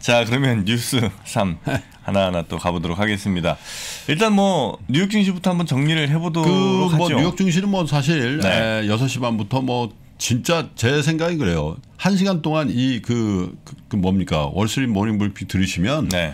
자 그러면 뉴스 3 하나하나 또 가보도록 하겠습니다. 일단 뭐 뉴욕 증시부터 한번 정리를 해보도록 그뭐 하죠. 뉴욕 증시는 뭐 사실 네. 에, 6시 반부터 뭐 진짜 제 생각이 그래요. 한 시간 동안 이그 그, 그 뭡니까 월스트리트 모닝 불피 들으시면 네.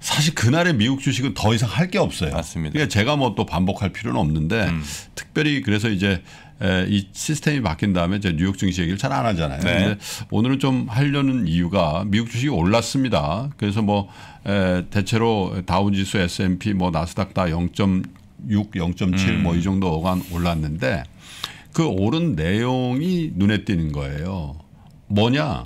사실 그날의 미국 주식은 더 이상 할 게 없어요. 맞습니다. 그러니까 제가 뭐 또 반복할 필요는 없는데 음. 특별히 그래서 이제 예, 이 시스템이 바뀐 다음에 제 뉴욕 증시 얘기를 잘 안 하잖아요. 네. 근데 오늘은 좀 하려는 이유가 미국 주식이 올랐습니다. 그래서 뭐 에, 예, 대체로 다운지수 S&P 뭐 나스닥 다 0.6, 0.7 뭐 이 정도 어간 올랐는데 그 오른 내용이 눈에 띄는 거예요. 뭐냐?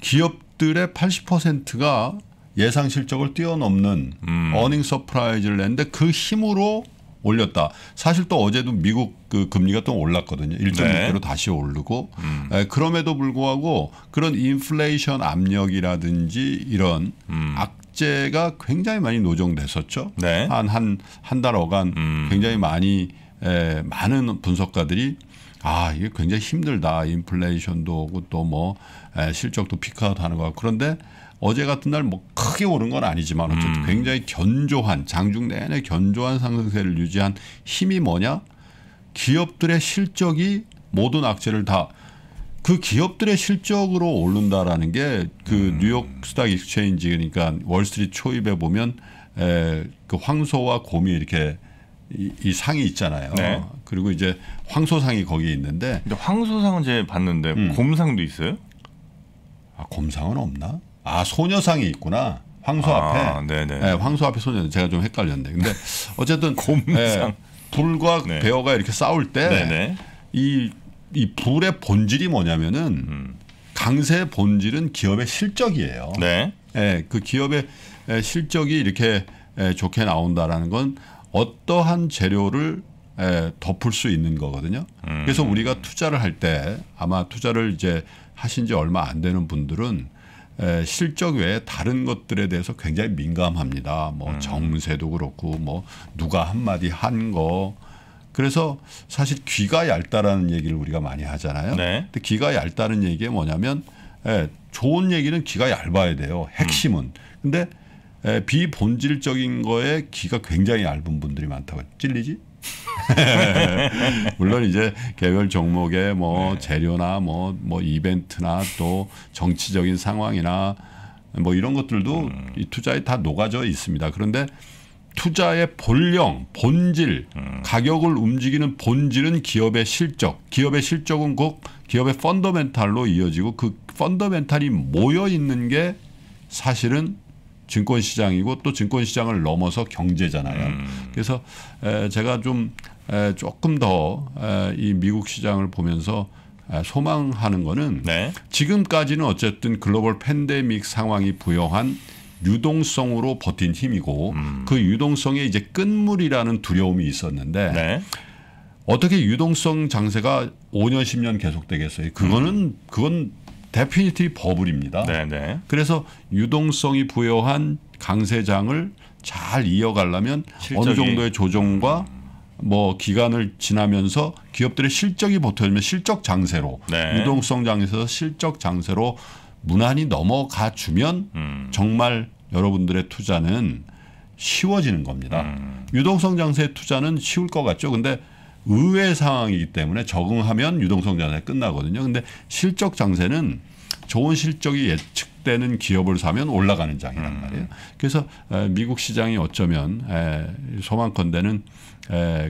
기업들의 80%가 예상 실적을 뛰어넘는 음. 어닝 서프라이즈를 냈는데 그 힘으로 올렸다. 사실 또 어제도 미국 그 금리가 또 올랐거든요. 1.6배로 네. 다시 오르고 음. 에, 그럼에도 불구하고 그런 인플레이션 압력이라든지 이런 음. 악재가 굉장히 많이 노정됐었죠. 네. 한한 한 달 어간 음. 굉장히 많이 에, 많은 분석가들이 아 이게 굉장히 힘들다 인플레이션도 오고 또 뭐 실적도 피크아웃하는 거 그런데 어제 같은 날 뭐 크게 오른 건 아니지만 어쨌든 음. 굉장히 견조한 장중 내내 견조한 상승세를 유지한 힘이 뭐냐? 기업들의 실적이 모든 악재를 다 그 기업들의 실적으로 오른다라는 게그 음. 뉴욕 스탁 익스체인지 그러니까 월스트리트 초입에 보면 에, 그 황소와 곰이 이렇게 이, 이 상이 있잖아요. 네. 그리고 이제 황소상이 거기 있는데. 근데 황소상은 제가 봤는데 음. 곰상도 있어요? 아, 곰상은 없나? 아 소녀상이 있구나. 황소 아, 앞에 아, 네, 황소 앞에 소녀 제가 좀 헷갈렸네. 근데 어쨌든 곰상 네, 불과 네. 배어가 이렇게 싸울 때이이 불의 본질이 뭐냐면은 음. 강세의 본질은 기업의 실적이에요. 네. 예, 그 기업의 실적이 이렇게 좋게 나온다라는 건 어떠한 재료를 에, 덮을 수 있는 거거든요. 음. 그래서 우리가 투자를 할 때 아마 투자를 이제 하신 지 얼마 안 되는 분들은 에, 실적 외에 다른 것들에 대해서 굉장히 민감합니다. 뭐 음. 정세도 그렇고 뭐 누가 한 마디 한 거. 그래서 사실 귀가 얇다라는 얘기를 우리가 많이 하잖아요. 네. 근데 귀가 얇다는 얘기에 뭐냐면 에, 좋은 얘기는 귀가 얇아야 돼요. 핵심은. 음. 근데 에, 비본질적인 거에 귀가 굉장히 얇은 분들이 많다고 찔리지? 물론 이제 개별 종목에 뭐 네. 재료나 뭐뭐 뭐 이벤트나 또 정치적인 상황이나 뭐 이런 것들도 음. 이 투자에 다 녹아져 있습니다. 그런데 투자의 본령, 본질, 음. 가격을 움직이는 본질은 기업의 실적. 기업의 실적은 꼭 기업의 펀더멘탈로 이어지고 그 펀더멘탈이 모여 있는 게 사실은 증권시장이고 또 증권시장을 넘어서 경제잖아요. 음. 그래서 에, 제가 좀 에, 조금 더 이 미국 시장을 보면서 에, 소망하는 거는 네. 지금까지는 어쨌든 글로벌 팬데믹 상황이 부여한 유동성으로 버틴 힘이고 음. 그 유동성에 이제 끝물이라는 두려움이 있었는데 네. 어떻게 유동성 장세가 5년 10년 계속되겠어요? 그거는 음. 그건 데피니티 버블입니다. 네네. 네. 그래서 유동성이 부여한 강세장을 잘 이어가려면 실적이. 어느 정도의 조정과 뭐 기간을 지나면서 기업들의 실적이 보태면 실적 장세로 네. 유동성 장에서 실적 장세로 무난히 넘어가 주면 음. 정말 여러분들의 투자는 쉬워지는 겁니다. 음. 유동성 장세 투자는 쉬울 것 같죠. 근데 의외 상황이기 때문에 적응하면 유동성 장세 끝나거든요. 근데 실적 장세는 좋은 실적이 예측되는 기업을 사면 올라가는 장이란 음. 말이에요. 그래서 미국 시장이 어쩌면 소망컨대는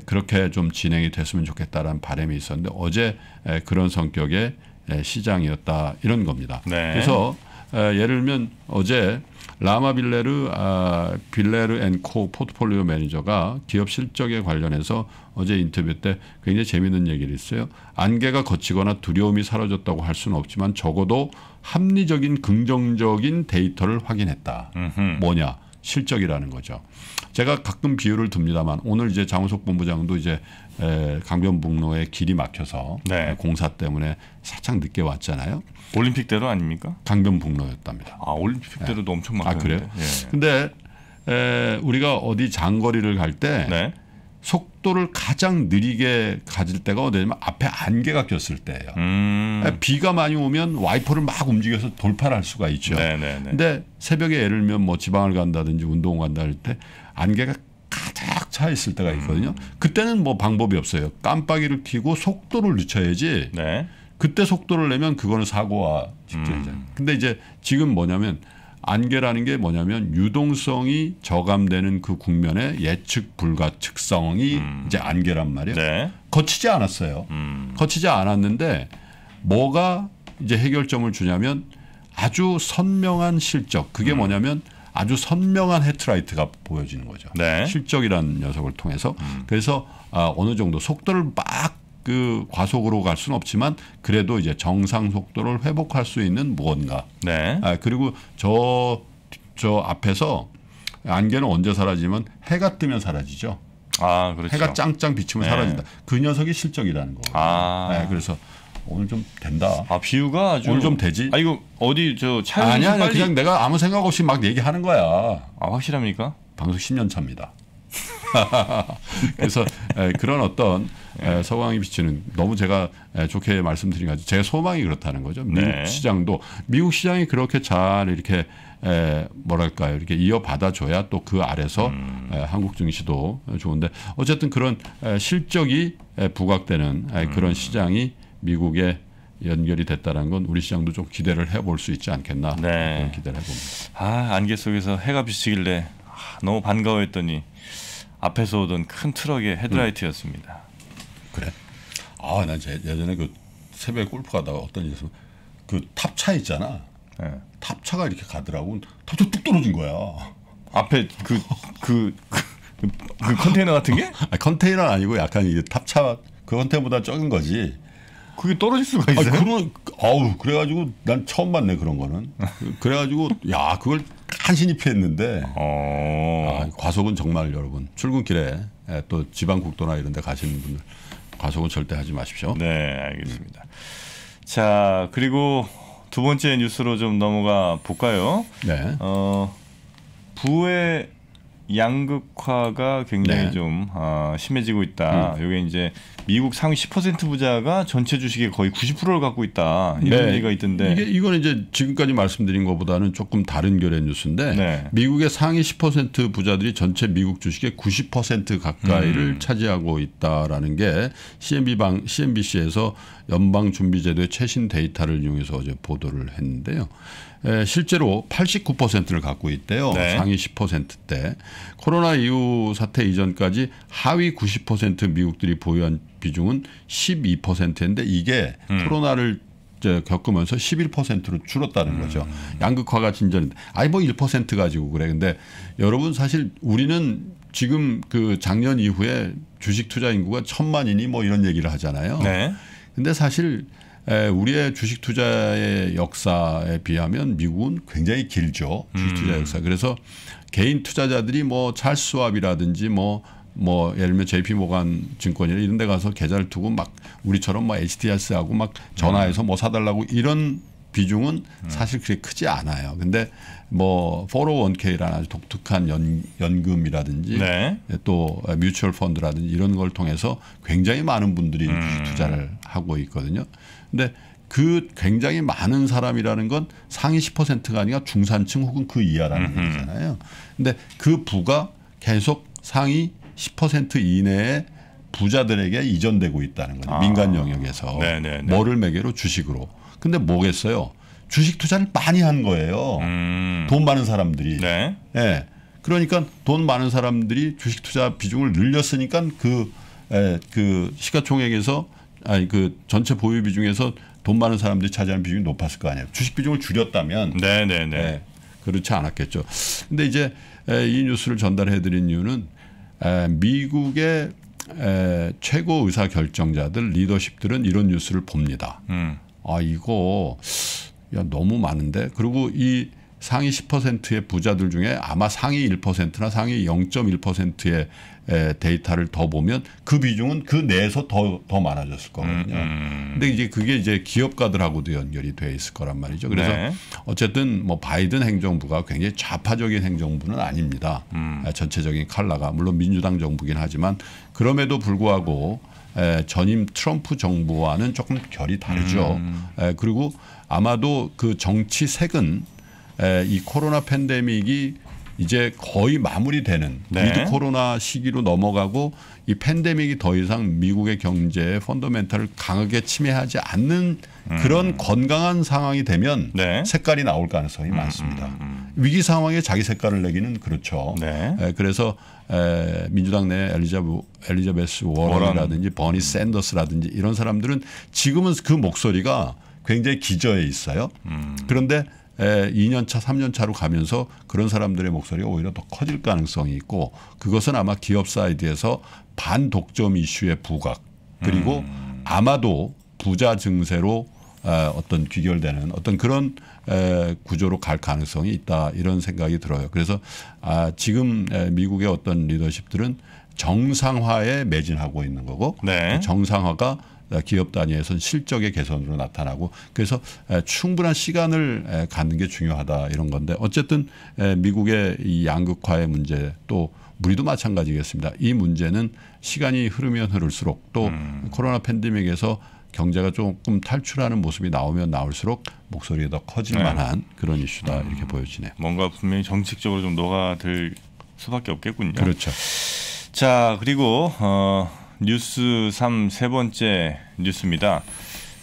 그렇게 좀 진행이 됐으면 좋겠다라는 바람이 있었는데 어제 그런 성격의 시장이었다 이런 겁니다. 네. 그래서 예를 들면 어제 라마 빌레르 아, 빌레르 앤코 포트폴리오 매니저가 기업 실적에 관련해서 어제 인터뷰 때 굉장히 재미있는 얘기를 했어요. 안개가 걷히거나 두려움이 사라졌다고 할 수는 없지만 적어도 합리적인 긍정적인 데이터를 확인했다. 음흠. 뭐냐? 실적이라는 거죠. 제가 가끔 비유를 듭니다만 오늘 이제 장우석 본부장도 이제 강변북로에 길이 막혀서 네. 공사 때문에 살짝 늦게 왔잖아요. 올림픽대로 아닙니까? 강변북로였답니다. 아 올림픽대로도 네. 엄청 막혔는아 그래요? 예. 근데 에, 우리가 어디 장거리를 갈때 네. 속도를 가장 느리게 가질 때가 어디냐면 앞에 안개가 꼈을 때예요. 음. 그러니까 비가 많이 오면 와이퍼를 막 움직여서 돌파를 할 수가 있죠. 네네네. 네, 네. 근데 새벽에 예를 들면 뭐 지방을 간다든지 운동 을 간다 할 때 안개가 가득 차 있을 때가 음. 있거든요. 음. 그때는 뭐 방법이 없어요. 깜빡이를 켜고 속도를 늦춰야지. 네. 그때 속도를 내면 그거는 사고와 직전이잖아요. 음. 근데 이제 지금 뭐냐면 안개라는 게 뭐냐면 유동성이 저감되는 그 국면의 예측 불가 측성이 음. 이제 안개란 말이에요. 네. 거치지 않았어요. 음. 거치지 않았는데 뭐가 이제 해결점을 주냐면 아주 선명한 실적. 그게 음. 뭐냐면 아주 선명한 헤트라이트가 보여지는 거죠. 네. 실적이라는 녀석을 통해서. 음. 그래서 아, 어느 정도 속도를 막그 과속으로 갈 수는 없지만 그래도 이제 정상 속도를 회복할 수 있는 무언가. 네. 아, 그리고 저저 저 앞에서 안개는 언제 사라지면 해가 뜨면 사라지죠. 아, 그렇죠. 해가 짱짱 비치면 네. 사라진다. 그 녀석이 실적이라는 거. 아. 네, 그래서 오늘 좀 된다. 아 비유가 아주 오늘 좀 되지. 아 이거 어디 저 차이 아니야, 아니야 빨리... 그냥 내가 아무 생각 없이 막 얘기하는 거야. 아 확실합니까? 방송 10년 차입니다. 그래서 그런 어떤 네. 서방이 비치는 너무 제가 좋게 말씀드린 거죠. 제 소망이 그렇다는 거죠. 미국 네. 시장도 미국 시장이 그렇게 잘 이렇게 뭐랄까요 이렇게 이어받아줘야 또 그 아래서 음. 한국 증시도 좋은데 어쨌든 그런 실적이 부각되는 그런 음. 시장이 미국의 연결이 됐다는 건 우리 시장도 좀 기대를 해볼 수 있지 않겠나 네. 기대를 해봅니다. 아 안개 속에서 해가 비치길래 아, 너무 반가워했더니 앞에서 오던 큰 트럭의 헤드라이트였습니다. 그래. 아, 난 예전에 그새벽 골프 가다가 어떤 일에서 그 탑차 있잖아. 네. 탑차가 이렇게 가더라고. 탑차 뚝 떨어진 거야. 앞에 그그 그, 그, 그, 컨테이너 같은 게? 아, 컨테이너 아니고 약간 이게 탑차 그 컨테이너보다 적은 거지. 그게 떨어질 수가 있어요? 아, 그런 아우 그래가지고 난 처음 봤네 그런 거는. 그래가지고 야 그걸 간신히 피했는데 어. 아, 과속은 정말 여러분 출근길에 예, 또 지방 국도나 이런 데 가시는 분들 과속은 절대 하지 마십시오. 네, 알겠습니다. 음. 자, 그리고 두 번째 뉴스로 좀 넘어가 볼까요? 네. 어, 부의 양극화가 굉장히 네. 좀 어, 심해지고 있다. 음. 이게 이제 미국 상위 10% 부자가 전체 주식의 거의 90%를 갖고 있다. 이런 네. 얘기가 있던데. 이게 이건 이제 지금까지 말씀드린 것보다는 조금 다른 결의 뉴스인데 네. 미국의 상위 10% 부자들이 전체 미국 주식의 90% 가까이를 음. 차지하고 있다라는 게 CNB 방 CNBC에서 연방 준비제도의 최신 데이터를 이용해서 어제 보도를 했는데요. 예, 실제로 89%를 갖고 있대요. 네. 상위 10%대. 코로나 이후 사태 이전까지 하위 90% 미국들이 보유한 비중은 12%인데 이게 음. 코로나를 겪으면서 11%로 줄었다는 음. 거죠. 음. 양극화가 진전. 아이 뭐1% 가지고 그래. 근데 여러분 사실 우리는 지금 그 작년 이후에 주식 투자 인구가 천만이니 뭐 이런 얘기를 하잖아요. 네. 근데 사실 우리의 주식 투자의 역사에 비하면 미국은 굉장히 길죠. 주식 음. 투자 역사. 그래서 개인 투자자들이 뭐 찰스왑이라든지 뭐 뭐 예를 들면 JP 모간 증권이나 이런 데 가서 계좌를 두고 막 우리처럼 뭐 HTS하고 막 전화해서 음. 뭐 사달라고 이런 비중은 사실 그렇게 크지 않아요. 근데 뭐 401k라는 아주 독특한 연, 연금이라든지 네. 또 뮤추얼 펀드라든지 이런 걸 통해서 굉장히 많은 분들이 음. 투자를 하고 있거든요. 근데 그 굉장히 많은 사람이라는 건 상위 10%가 아니라 중산층 혹은 그 이하라는 음흠. 얘기잖아요. 근데 그 부가 계속 상위 10% 이내에 부자들에게 이전되고 있다는 거죠. 아. 민간 영역에서 네네네. 네, 네. 뭐를 매개로 주식으로. 근데 뭐겠어요? 주식 투자를 많이 한 거예요. 음. 돈 많은 사람들이. 네. 예. 그러니까 돈 많은 사람들이 주식 투자 비중을 늘렸으니까 그, 에, 예, 그 시가총액에서 아니 그 전체 보유 비중에서 돈 많은 사람들이 차지하는 비중이 높았을 거 아니에요. 주식 비중을 줄였다면. 네네네. 네. 네, 네. 예. 그렇지 않았겠죠. 근데 이제 에, 예, 이 뉴스를 전달해드린 이유는 에, 미국의 에, 최고 의사 결정자들 리더십들은 이런 뉴스를 봅니다. 음. 아 이거 야 너무 많은데 그리고 이 상위 10%의 부자들 중에 아마 상위 1%나 상위 0.1%의 데이터를 더 보면 그 비중은 그 내에서 더, 더 많아졌을 거거든요. 음, 음. 근데 이제 그게 이제 기업가들하고도 연결이 돼 있을 거란 말이죠. 그래서 네. 어쨌든 뭐 바이든 행정부가 굉장히 좌파적인 행정부는 아닙니다. 음. 아, 전체적인 칼라가 물론 민주당 정부긴 하지만 그럼에도 불구하고 에, 전임 트럼프 정부와는 조금 결이 다르죠. 음. 에, 그리고 아마도 그 정치색은 에, 이 코로나 팬데믹이 이제 거의 마무리되는 네. 미드 코로나 시기로 넘어가고 이 팬데믹이 더 이상 미국의 경제의 펀더멘탈을 강하게 침해하지 않는 음. 그런 건강한 상황이 되면 네. 색깔이 나올 가능성이 음. 많습니다. 음. 음, 음. 위기 상황에 자기 색깔을 내기는 그렇죠. 네. 에, 그래서 에, 민주당 내 엘리자베, 엘리자베스 워런이라든지 버니 샌더스라든지 이런 사람들은 지금은 그 목소리가 굉장히 기저에 있어요. 음. 그런데 2년차, 3년차로 가면서 그런 사람들의 목소리가 오히려 더 커질 가능성이 있고 그것은 아마 기업 사이드에서 반독점 이슈의 부각 그리고 음. 아마도 부자 증세로 어떤 귀결되는 어떤 그런 구조로 갈 가능성이 있다 이런 생각이 들어요. 그래서 아, 지금 미국의 어떤 리더십들은 정상화에 매진하고 있는 거고 네. 그 정상화가 어, 기업 단위에서는 실적의 개선으로 나타나고 그래서 충분한 시간을 갖는 게 중요하다 이런 건데 어쨌든 미국의 이 양극화의 문제 또 우리도 마찬가지겠습니다. 이 문제는 시간이 흐르면 흐를수록 또 음. 코로나 팬데믹에서 경제가 조금 탈출하는 모습이 나오면 나올수록 목소리가 더 커질 네. 만한 그런 이슈다 음. 이렇게 보여지네요. 뭔가 분명히 정책적으로 좀 녹아들 수밖에 없겠군요. 그렇죠. 자 그리고 어, 뉴스 3 세 번째 뉴스입니다.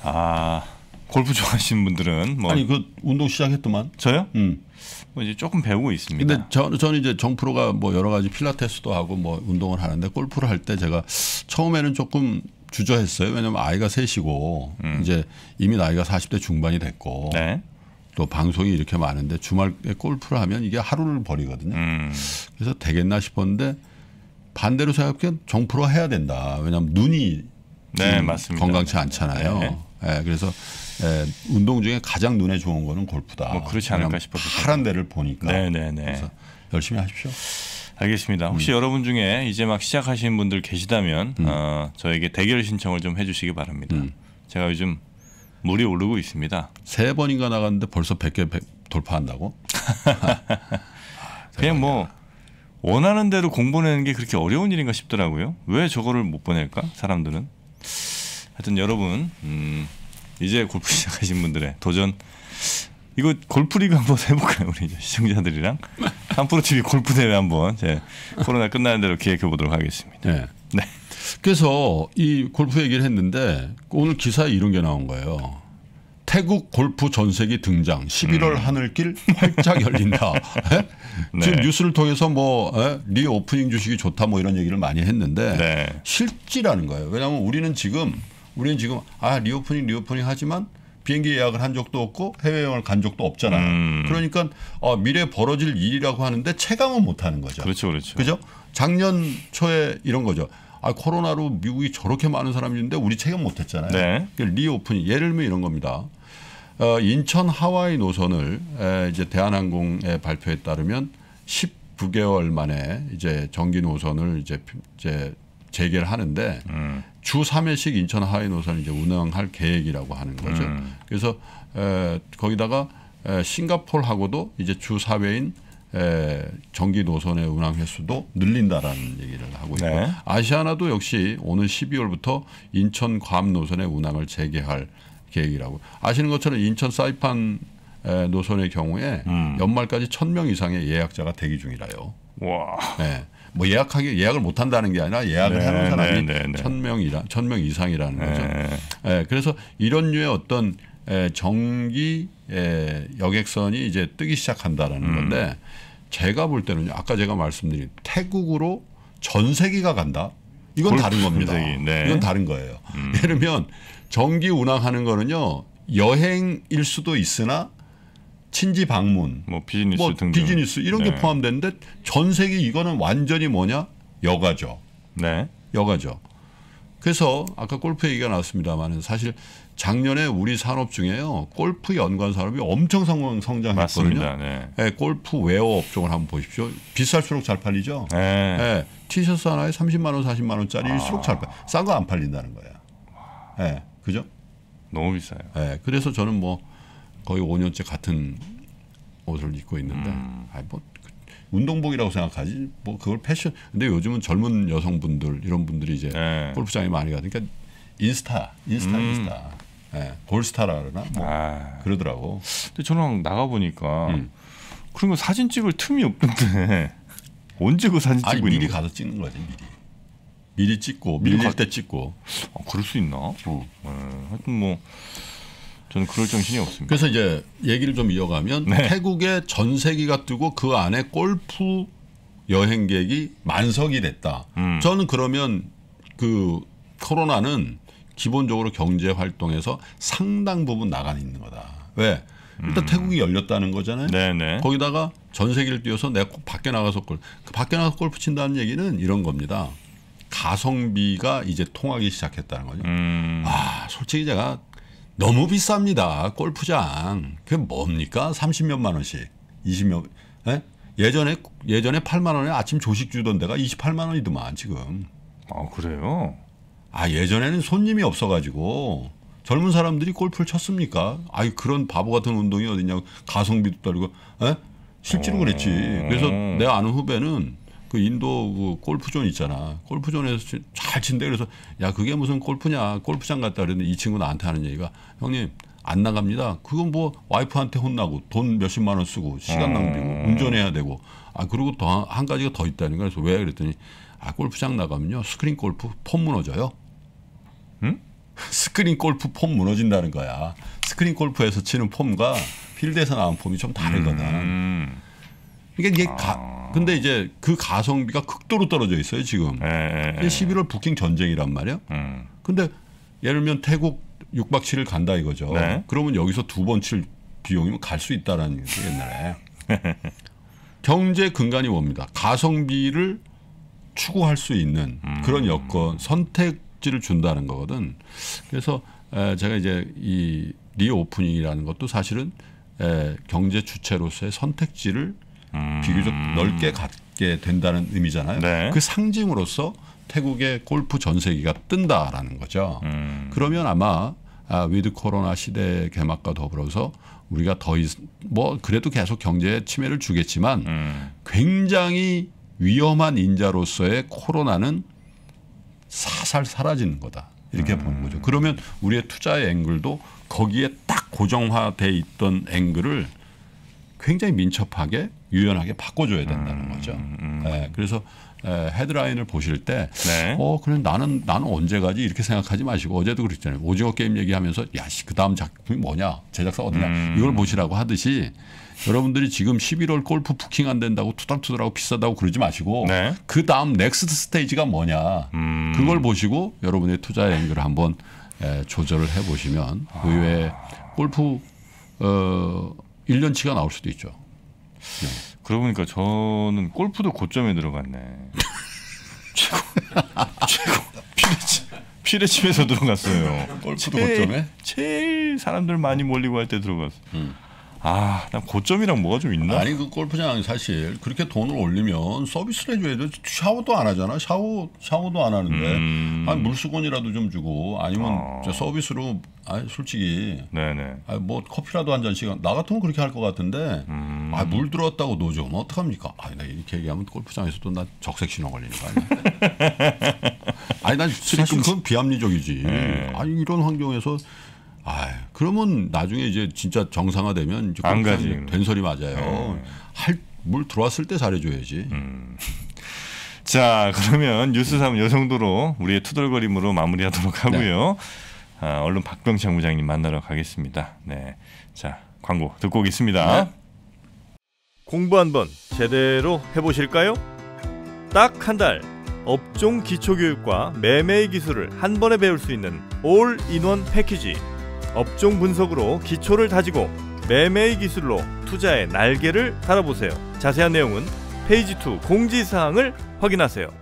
아 골프 좋아하시는 분들은 뭐 아니 그 운동 시작했더만 저요? 음. 뭐 이제 조금 배우고 있습니다. 근데 저, 저는 이제 정프로가 뭐 여러 가지 필라테스도 하고 뭐 운동을 하는데 골프를 할 때 제가 처음에는 조금 주저했어요. 왜냐면 아이가 셋이고 음. 이제 이미 나이가 40대 중반이 됐고 네. 또 방송이 이렇게 많은데 주말에 골프를 하면 이게 하루를 버리거든요. 음. 그래서 되겠나 싶었는데 반대로 생각하면 정프로 해야 된다. 왜냐하면 눈이 네, 맞습니다. 건강치 않잖아요. 네. 네. 그래서 예, 운동 중에 가장 눈에 좋은 거는 골프다. 뭐 그렇지 않을까 싶어서 파란 데를 보니까. 네네네. 네, 네. 그래서 열심히 하십시오. 알겠습니다. 혹시 음. 여러분 중에 이제 막 시작하시는 분들 계시다면 음. 어, 저에게 대결 신청을 좀 해주시기 바랍니다. 음. 제가 요즘 물이 오르고 있습니다. 세 번인가 나갔는데 벌써 100개 100 돌파한다고? 그냥 뭐 원하는 대로 공부하는게 그렇게 어려운 일인가 싶더라고요. 왜 저거를 못 보낼까? 사람들은. 하여튼 여러분 음, 이제 골프 시작하신 분들의 도전 이거 골프리그 한 번 해볼까요 우리 시청자들이랑 한프로 TV 골프 대회 한번 제 코로나 끝나는 대로 기획해 보도록 하겠습니다. 네. 네. 그래서 이 골프 얘기를 했는데 오늘 기사에 이런 게 나온 거예요. 태국 골프 전세기 등장. 11월 음. 하늘길 활짝 열린다. 네. 지금 뉴스를 통해서 뭐 에? 리오프닝 주식이 좋다 뭐 이런 얘기를 많이 했는데 네. 실지라는 거예요. 왜냐하면 우리는 지금 우리는 지금 아 리오프닝 리오프닝 하지만 비행기 예약을 한 적도 없고 해외 여행을 간 적도 없잖아요. 음. 그러니까 어, 미래 벌어질 일이라고 하는데 체감은 못 하는 거죠. 그렇죠, 그렇죠. 그죠? 작년 초에 이런 거죠. 아 코로나로 미국이 저렇게 많은 사람인데 우리 체감 못 했잖아요. 네. 그러니까 리오프닝 예를 들면 이런 겁니다. 어, 인천 하와이 노선을 에, 이제 대한항공의 발표에 따르면 19개월 만에 이제 정기 노선을 이제, 이제 재개를 하는데 음. 주 3회씩 인천 하와이 노선을 이제 운영할 계획이라고 하는 거죠. 음. 그래서 에, 거기다가 에, 싱가폴하고도 이제 주 4회인 에, 정기 노선의 운항 횟수도 늘린다라는 얘기를 하고 있고 네. 아시아나도 역시 오는 12월부터 인천 괌 노선의 운항을 재개할 계획이라고. 아시는 것처럼 인천 사이판 노선의 경우에 음. 연말까지 천명 이상의 예약자가 대기 중이라요. 와. 네. 뭐 예약하기 예약을 못 한다는 게 아니라 예약을 네, 하는 사람이 네, 네, 네. 천명이라 천명 이상이라는 네. 거죠. 네. 그래서 이런 류의 어떤 에, 정기 에, 여객선이 이제 뜨기 시작한다라는 음. 건데 제가 볼때는 아까 제가 말씀드린 태국으로 전 세기가 간다. 이건 다른 겁니다. 네. 이건 다른 거예요. 음. 예를 들면 정기 운항하는 거는요 여행일 수도 있으나 친지 방문, 뭐 비즈니스 뭐 등등 비즈니스 이런 네. 게 포함되는데 전 세계 이거는 완전히 뭐냐 여가죠. 네. 여가죠. 그래서 아까 골프 얘기가 나왔습니다만은 사실 작년에 우리 산업 중에요 골프 연관 산업이 엄청 성공 성장했거든요. 네. 네. 골프 웨어 업종을 한번 보십시오. 비쌀수록 잘 팔리죠. 네. 네. 티셔츠 하나에 30만 원, 40만 원짜리일수록 아. 잘 팔. 싼거 안 팔린다는 거야. 예. 네. 그죠? 너무 비싸요. 네, 그래서 저는 뭐 거의 5년째 같은 옷을 입고 있는데, 음. 아이 뭐 그 운동복이라고 생각하지 뭐 그걸 패션. 근데 요즘은 젊은 여성분들 이런 분들이 이제 네. 예. 골프장에 많이 가니까 그러니까 인스타, 인스타, 음. 인스타, 네, 골스타라 그러나 뭐 아. 그러더라고. 근데 저랑 나가 보니까 음. 그런 거 사진 찍을 틈이 없던데 언제 그 사진 찍고 아니, 미리 미리 가서 찍는 거지 미리. 미리 찍고 밀릴 갈때 찍고 아, 그럴 수 있나? 뭐 네. 하여튼 뭐 저는 그럴 정신이 없습니다. 그래서 이제 얘기를 좀 이어가면 네. 태국의 전세기가 뜨고 그 안에 골프 여행객이 만석이 됐다. 음. 저는 그러면 그 코로나는 기본적으로 경제 활동에서 상당 부분 나가 있는 거다. 왜? 일단 음. 태국이 열렸다는 거잖아요. 네네. 네. 거기다가 전세기를 뛰어서 내가 밖에 나가서 골, 그 밖에 나가서 골프 친다는 얘기는 이런 겁니다. 가성비가 이제 통하기 시작했다는 거죠. 음. 아, 솔직히 제가 너무 비쌉니다. 골프장. 그게 뭡니까? 30몇만 원씩. 20몇 예? 예전에 예전에 8만 원에 아침 조식 주던 데가 28만 원이더만 지금. 아, 그래요? 아, 예전에는 손님이 없어 가지고 젊은 사람들이 골프를 쳤습니까? 아유, 그런 바보 같은 운동이 어딨냐고 가성비도 떨고. 예? 실제로 어. 그랬지. 그래서 내가 아는 후배는 그 인도 그 골프존 있잖아. 골프존에서 잘 친대. 그래서 야, 그게 무슨 골프냐. 골프장 갔다 그랬는데 이 친구 나한테 하는 얘기가 형님, 안 나갑니다. 그건 뭐 와이프한테 혼나고 돈 몇십만 원 쓰고 시간 낭비고 음. 운전해야 되고 아, 그리고 더 한 가지가 더 있다는 거야. 그래서 왜 그랬더니 아, 골프장 나가면요. 스크린 골프 폼 무너져요. 응? 스크린 골프 폼 무너진다는 거야. 스크린 골프에서 치는 폼과 필드에서 나온 폼이 좀 다르거든. 음. 그러니까 이게 아. 가, 근데 이제 그 가성비가 극도로 떨어져 있어요 지금. 예, 예, 11월 예. 북킹 전쟁이란 말이야. 음. 근데 예를 들면 태국 6박 7일 간다 이거죠. 네. 그러면 여기서 두 번 칠 비용이면 갈 수 있다라는 거죠 옛날에. 경제 근간이 뭡니다. 가성비를 추구할 수 있는 음. 그런 여건 선택지를 준다는 거거든. 그래서 에, 제가 이제 이 리오프닝이라는 것도 사실은 에, 경제 주체로서의 선택지를 음. 비교적 넓게 갖게 된다는 의미잖아요. 네. 그 상징으로서 태국의 골프 전세기가 뜬다라는 거죠. 음. 그러면 아마 아, 위드 코로나 시대 개막과 더불어서 우리가 더뭐 그래도 계속 경제에 침해를 주겠지만 음. 굉장히 위험한 인자로서의 코로나는 사살 사라지는 거다 이렇게 음. 보는 거죠. 음. 그러면 우리의 투자의 앵글도 거기에 딱 고정화돼 있던 앵글을 굉장히 민첩하게 유연하게 바꿔줘야 된다는 음, 거죠. 음, 네, 그래서 예, 헤드라인을 보실 때, 네. 어, 그래 나는 나는 언제 가지 이렇게 생각하지 마시고 어제도 그랬잖아요. 오징어 게임 얘기하면서 야씨 그 다음 작품이 뭐냐 제작사 어디냐 음. 이걸 보시라고 하듯이 여러분들이 지금 11월 골프 부킹 안 된다고 투닥투닥하고 비싸다고 그러지 마시고 네. 그 다음 넥스트 스테이지가 뭐냐 음. 그걸 보시고 여러분의 투자 앵글을 한번 예, 조절을 해보시면 아. 의외에 골프 어. 1년치가 나올 수도 있죠. 네. 그러고 보니까 저는 골프도 고점에 들어갔네. 최고 최고 피레치 에서 들어갔어요. 골프도 제일, 고점에 제일 사람들 많이 몰리고 할 때 들어갔어. 음. 아, 난 고점이랑 뭐가 좀 있나? 아니 그 골프장 사실 그렇게 돈을 올리면 서비스를 해줘야 죠 샤워도 안 하잖아. 샤워 샤워도 안 하는데 음. 아니 물수건이라도 좀 주고 아니면 저 아. 서비스로 아니 솔직히 네네. 아니 뭐 커피라도 한 잔씩 나 같으면 그렇게 할 것 같은데 음. 아물 들어왔다고 노죠뭐 어떡합니까? 아니 나 이렇게 얘기하면 골프장에서도 나 적색 신호 걸리는 거 아니야? 아니 난 사실 그건 비합리적이지. 네. 아니 이런 환경에서 아유 그러면 나중에 이제 진짜 정상화되면 이제 안 가지. 된 소리 맞아요. 음. 네. 할물 들어왔을 때 잘해줘야지. 음. 자 그러면 뉴스 3요 정도로 우리의 투덜거림으로 마무리하도록 네. 하고요. 네. 아, 얼른 박병창 부장님 만나러 가겠습니다. 네, 자 광고 듣고 오겠습니다. 네. 공부 한번 제대로 해보실까요? 딱 한 달 업종 기초교육과 매매 기술을 한 번에 배울 수 있는 올인원 패키지. 업종 분석으로 기초를 다지고 매매의 기술로 투자의 날개를 달아보세요. 자세한 내용은 페이지 2 공지사항을 확인하세요.